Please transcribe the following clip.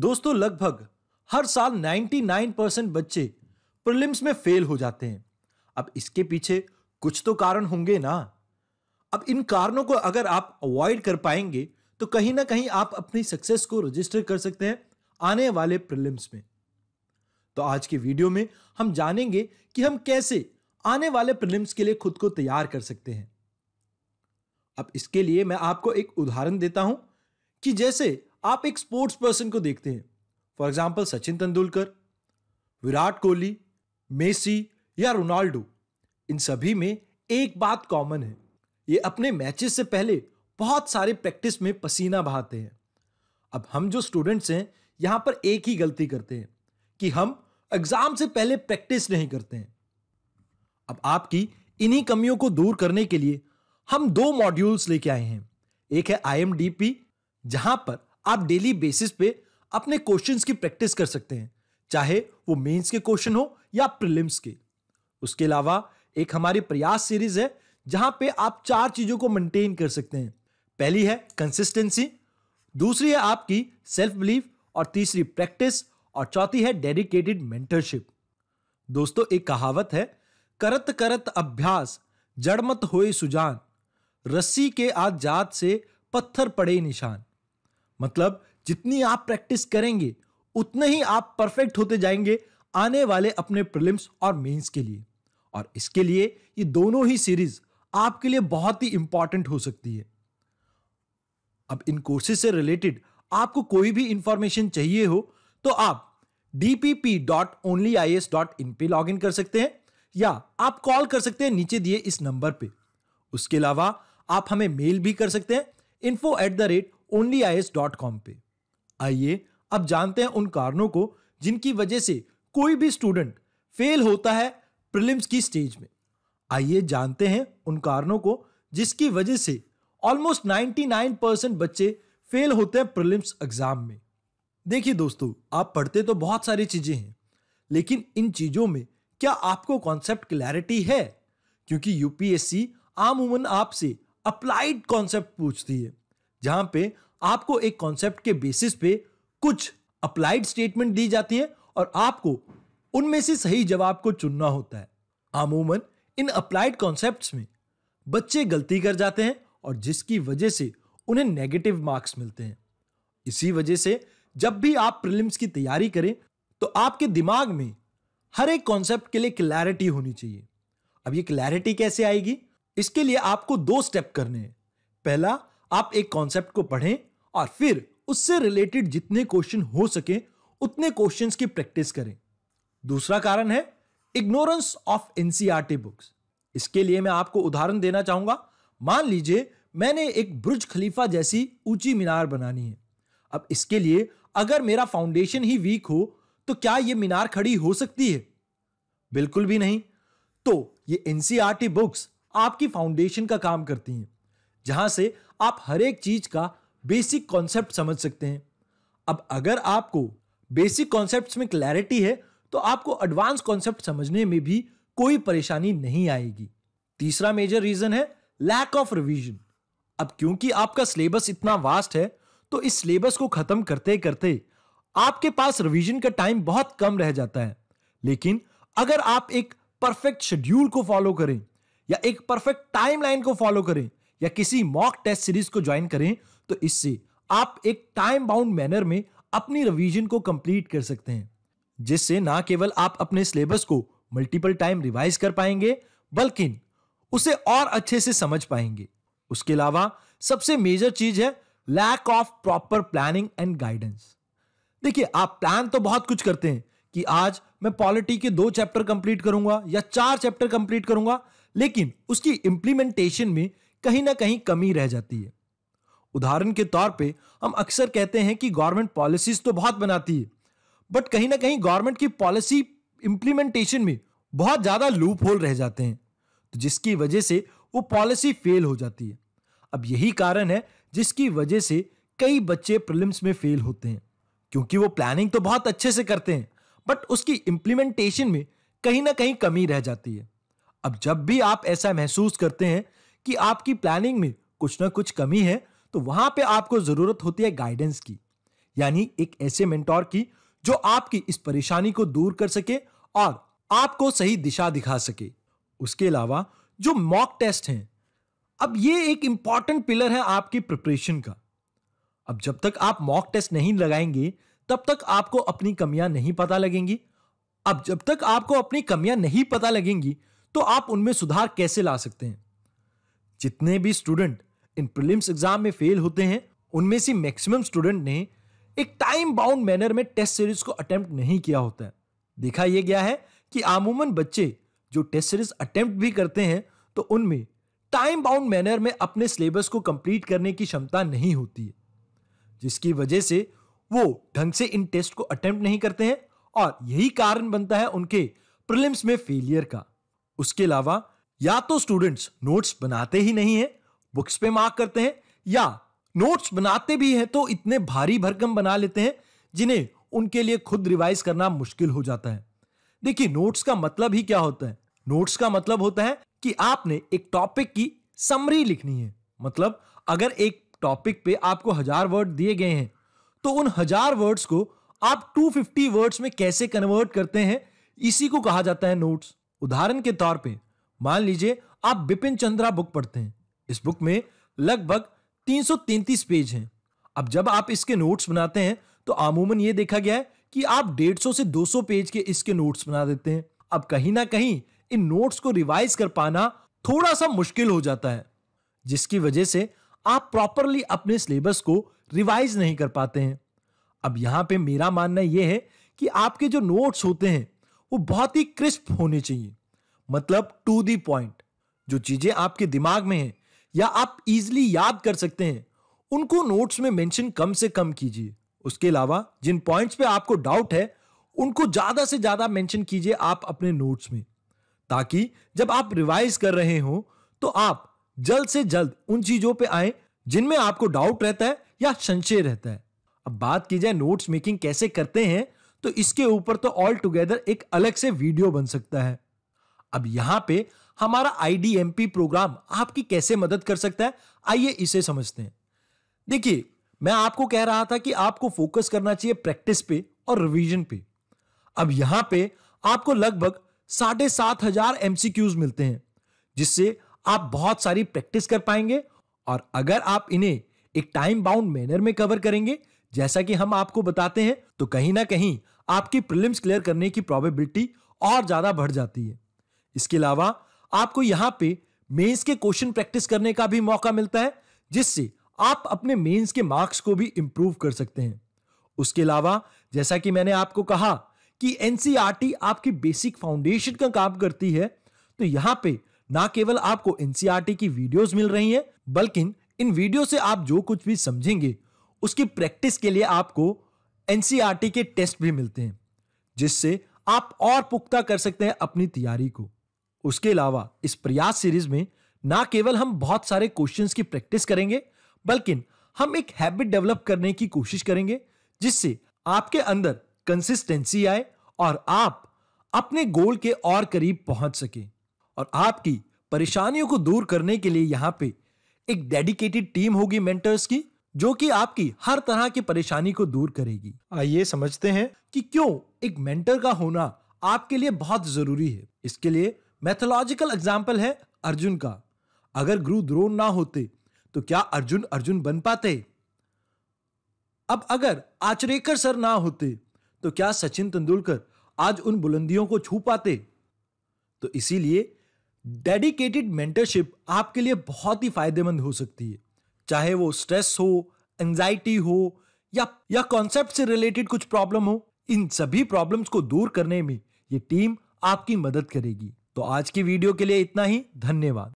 दोस्तों लगभग हर साल 99 परसेंट बच्चे प्रिलिम्स में फेल हो जाते हैं अब इसके पीछे कुछ तो कारण होंगे ना अब इन कारणों को अगर आप अवॉइड कर पाएंगे तो कहीं ना कहीं आप अपनी सक्सेस को रजिस्टर कर सकते हैं आने वाले प्रिलिम्स में तो आज के वीडियो में हम जानेंगे कि हम कैसे आने वाले प्रिलिम्स के लिए खुद को तैयार कर सकते हैं अब इसके लिए मैं आपको एक उदाहरण देता हूं कि जैसे आप एक स्पोर्ट्स पर्सन को देखते हैं for example Sachin Tendulkar Virat Kohli Messi या रोनाल्डो इन सभी में एक बात कॉमन है ये अपने मैचेस से पहले बहुत सारे प्रैक्टिस में पसीना बहाते हैं अब हम जो स्टूडेंट्स हैं यहाँ पर एक ही गलती करते हैं कि हम एग्जाम से पहले प्रैक्टिस नहीं करते हैं अब आपकी इन्हीं कमियों को दूर करने के लिए हम दो मॉड्यूल्स लेके आए हैं एक है आईएमडीपी जहां पर आप डेली बेसिस पे अपने क्वेश्चंस की प्रैक्टिस कर सकते हैं चाहे वो मेंस के क्वेश्चन हो या प्रिलिम्स के उसके अलावा एक हमारी प्रयास सीरीज है जहां पे आप चार चीजों को मेंटेन कर सकते हैं पहली है कंसिस्टेंसी दूसरी है आपकी सेल्फ बिलीफ और तीसरी प्रैक्टिस और चौथी है डेडिकेटेड मेंटरशिप दोस्तों एक कहावत है करत करत अभ्यास जड़मत होए सुजान रस्सी के आज जात से पत्थर पड़े निशान मतलब जितनी आप प्रैक्टिस करेंगे उतने ही आप परफेक्ट होते जाएंगे आने वाले अपने प्रिलिम्स और मेंस के लिए और इसके लिए ये दोनों ही सीरीज आपके लिए बहुत ही इंपॉर्टेंट हो सकती है अब इन कोर्सेज से रिलेटेड आपको कोई भी इंफॉर्मेशन चाहिए हो तो आप dpp.onlyis.in पे लॉगिन कर सकते हैं या आप कॉल कर सकते हैं नीचे दिए इस नंबर पे उसके अलावा आप हमें मेल भी कर सकते हैं info at the rate only I dot com पे आइए अब जानते हैं उन कारणों को जिनकी वजह से कोई भी स्टूडेंट फेल होता है प्रिलिम्स की स्टेज में आइए जानते हैं उन कारणों को जिसकी वजह से ऑलमोस्ट 99 परसेंट बच्चे फेल होते हैं प्रिलिम्स एग्जाम में देखिए दोस्तों आप पढ़ते तो बहुत सारी चीज़ें हैं लेकिन इन चीज़ों में क्या आपको कॉन्सेप्ट क्लैरिटी है क्योंकि यूपीएससी आम उमन आपसे अप्लाइड कॉन्सेप्ट पूछती है जहां पे आपको एक कॉन्सेप्ट के बेसिस पे कुछ अप्लाइड स्टेटमेंट दी जाती है और आपको उनमें से सही जवाब को चुनना होता है आमूमन इन अप्लाइड कॉन्सेप्ट्स में बच्चे गलती कर जाते हैं और जिसकी वजह से उन्हें नेगेटिव मार्क्स मिलते हैं इसी वजह से जब भी आप प्रिलिम्स की तैयारी करें तो आपके दिमाग में हर एक कॉन्सेप्ट के लिए क्लैरिटी होनी चाहिए अब ये क्लैरिटी कैसे आएगी इसके लिए आपको दो स्टेप करने हैं पहला आप एक कॉन्सेप्ट को पढ़ें और फिर उससे रिलेटेड जितने क्वेश्चन हो सके उतने क्वेश्चन की प्रैक्टिस करें दूसरा कारण है इग्नोरेंस ऑफ एनसीआरटी बुक्स इसके लिए मैं आपको उदाहरण देना चाहूंगा मान लीजिए मैंने एक ब्रुज खलीफा जैसी ऊंची मीनार बनानी है अब इसके लिए अगर मेरा फाउंडेशन ही वीक हो तो क्या यह मीनार खड़ी हो सकती है बिल्कुल भी नहीं तो ये एनसीआरटी बुक्स e आपकी फाउंडेशन का काम करती हैं जहां से आप हर एक चीज का बेसिक कॉन्सेप्ट समझ सकते हैं अब अगर आपको बेसिक कॉन्सेप्ट में क्लैरिटी है तो आपको एडवांस कॉन्सेप्ट समझने में भी कोई परेशानी नहीं आएगी तीसरा मेजर रीजन है लैक ऑफ रिविजन अब क्योंकि आपका सिलेबस इतना वास्ट है तो इस सिलेबस को खत्म करते करते आपके पास रिवीजन का टाइम बहुत कम रह जाता है लेकिन अगर आप एक परफेक्ट शेड्यूल को फॉलो करें या एक परफेक्ट टाइमलाइन को फॉलो करें या किसी मॉक टेस्ट सीरीज को ज्वाइन करें तो इससे आप एक टाइम बाउंड मैनर में अपनी रिवीजन को कंप्लीट कर सकते हैं जिससे ना केवल आप अपने सिलेबस को मल्टीपल टाइम रिवाइज कर पाएंगे बल्कि उसे और अच्छे से समझ पाएंगे उसके अलावा सबसे मेजर चीज है lack of proper planning and guidance देखिए आप प्लान तो बहुत कुछ करते हैं कि आज मैं पॉलिटी के दो चैप्टर कंप्लीट करूंगा या चार चैप्टर कंप्लीट करूंगा लेकिन उसकी इंप्लीमेंटेशन में कहीं ना कहीं कमी रह जाती है उदाहरण के तौर पे हम अक्सर कहते हैं कि गवर्नमेंट पॉलिसीज तो बहुत बनाती है बट कहीं ना कहीं गवर्नमेंट की पॉलिसी इम्प्लीमेंटेशन में बहुत ज़्यादा लूप होल रह जाते हैं तो जिसकी वजह से वो पॉलिसी फेल हो जाती है अब यही कारण है जिसकी वजह से कई बच्चे प्रिलिम्स में फेल होते हैं क्योंकि वो प्लानिंग तो बहुत अच्छे से करते हैं बट उसकी इम्प्लीमेंटेशन में कहीं ना कहीं कमी रह जाती है अब जब भी आप ऐसा महसूस करते हैं कि आपकी प्लानिंग में कुछ ना कुछ कमी है तो वहां पे आपको जरूरत होती है गाइडेंस की यानी एक ऐसे मेंटोर की जो आपकी इस परेशानी को दूर कर सके और आपको सही दिशा दिखा सके उसके अलावा जो मॉक टेस्ट हैं अब ये एक इंपॉर्टेंट पिलर है आपकी प्रिपरेशन का अब जब तक आप मॉक टेस्ट नहीं लगाएंगे तब तक आपको अपनी कमियां नहीं पता लगेंगी अब जब तक आपको अपनी कमियां नहीं पता लगेंगी तो आप उनमें सुधार कैसे ला सकते हैं जितने भी स्टूडेंट इन प्रीलिम्स एग्जाम में फेल होते हैं उनमें से मैक्सिमम स्टूडेंट ने एक टाइम बाउंड मैनर में टेस्ट सीरीज को अटेम्प्ट नहीं किया होता है देखा यह गया है कि आमूमन बच्चे जो टेस्ट सीरीज अटेम्प्ट भी करते हैं तो उनमें टाइम बाउंड मैनर में अपने सिलेबस को कंप्लीट करने की क्षमता नहीं होती है जिसकी वजह से वो ढंग से इन टेस्ट को अटेम्प्ट नहीं करते हैं और यही कारण बनता है उनके प्रिलिम्स में फेलियर का उसके अलावा या तो स्टूडेंट्स नोट्स बनाते ही नहीं है बुक्स पे मार्क करते हैं या नोट्स बनाते भी हैं तो इतने भारी भरकम बना लेते हैं जिन्हें उनके लिए खुद रिवाइज करना मुश्किल हो जाता है देखिए नोट्स का मतलब ही क्या होता है नोट्स का मतलब होता है कि आपने एक टॉपिक की समरी लिखनी है मतलब अगर एक टॉपिक पे आपको हजार वर्ड दिए गए हैं तो उन हजार वर्ड्स को आप 250 वर्ड्स में कैसे कन्वर्ट करते हैं इसी को कहा जाता है नोट्स उदाहरण के तौर पे मान लीजिए आप बिपिन चंद्रा बुक पढ़ते हैं इस बुक में लगभग 333 पेज हैं अब जब आप इसके नोट्स बनाते हैं तो आमूमन ये देखा गया है कि आप 150 से 200 पेज के इसके नोट्स बना देते हैं अब कहीं ना कहीं इन नोट्स को रिवाइज कर पाना थोड़ा सा मुश्किल हो जाता है जिसकी वजह से आप प्रॉपरली अपने सिलेबस को रिवाइज नहीं कर पाते हैं अब यहां पे मेरा मानना यह है कि आपके जो नोट्स होते हैं वो बहुत ही क्रिस्प होने चाहिए मतलब टू दी पॉइंट जो चीजें आपके दिमाग में हैं या आप इजिली याद कर सकते हैं उनको नोट्स में मेंशन कम से कम कीजिए उसके अलावा जिन पॉइंट्स पे आपको डाउट है उनको ज्यादा से ज्यादा मेंशन कीजिए आप अपने नोट्स में ताकि जब आप रिवाइज कर रहे हो तो आप जल्द से जल्द उन चीजों पे आए जिनमें आपको डाउट रहता है या संशय रहता है अब बात की जाए नोट्स मेकिंग कैसे करते हैं तो इसके ऊपर तो ऑल टुगेदर एक अलग से वीडियो बन सकता है अब यहां पे हमारा आईडीएमपी प्रोग्राम आपकी कैसे मदद कर सकता है आइए इसे समझते हैं देखिए मैं आपको कह रहा था कि आपको फोकस करना चाहिए प्रैक्टिस पे और रिवीजन पे अब यहां पे आपको लगभग साढ़े सात हजार एमसीक्यूज मिलते हैं जिससे आप बहुत सारी प्रैक्टिस कर पाएंगे और अगर आप इन्हें एक टाइम बाउंड मैनर में कवर करेंगे जैसा कि हम आपको बताते हैं तो कहीं ना कहीं आपकी प्रिलिम्स क्लियर करने की प्रोबेबिलिटी और ज्यादा बढ़ जाती है इसके अलावा आपको यहां पे मेंस के क्वेश्चन प्रैक्टिस करने का भी मौका मिलता है जिससे आप अपने मेंस के मार्क्स को भी इंप्रूव कर सकते हैं उसके अलावा जैसा कि मैंने आपको कहा कि एनसीईआरटी e आपकी बेसिक फाउंडेशन का काम करती है तो यहां पे ना केवल आपको एनसीईआरटी e की वीडियोस मिल रही हैं बल्कि इन वीडियो से आप जो कुछ भी समझेंगे उसकी प्रैक्टिस के लिए आपको एनसीईआरटी e के टेस्ट भी मिलते हैं जिससे आप और पुख्ता कर सकते हैं अपनी तैयारी को उसके अलावा इस प्रयास सीरीज में ना केवल हम बहुत सारे क्वेश्चन की प्रैक्टिस करेंगे बल्कि हम एक हैबिट डेवलप करने की कोशिश करेंगे जिससे आपके अंदर कंसिस्टेंसी आए और आप अपने गोल के और करीब पहुंच सके और आपकी परेशानियों को दूर करने के लिए यहां पे एक डेडिकेटेड टीम होगी मेंटर्स की जो कि आपकी हर तरह की परेशानी को दूर करेगी आइए समझते हैं कि क्यों एक मेंटर का होना आपके लिए बहुत जरूरी है इसके लिए मैथोलॉजिकल एग्जाम्पल है अर्जुन का अगर गुरु द्रोण ना होते तो क्या अर्जुन अर्जुन बन पाते अब अगर आचरेकर सर ना होते तो क्या सचिन तेंदुलकर आज उन बुलंदियों को छू पाते तो इसीलिए डेडिकेटेड मेंटरशिप आपके लिए बहुत ही फायदेमंद हो सकती है चाहे वो स्ट्रेस हो एंजाइटी हो या या कॉन्सेप्ट से रिलेटेड कुछ प्रॉब्लम हो इन सभी प्रॉब्लम्स को दूर करने में ये टीम आपकी मदद करेगी तो आज की वीडियो के लिए इतना ही धन्यवाद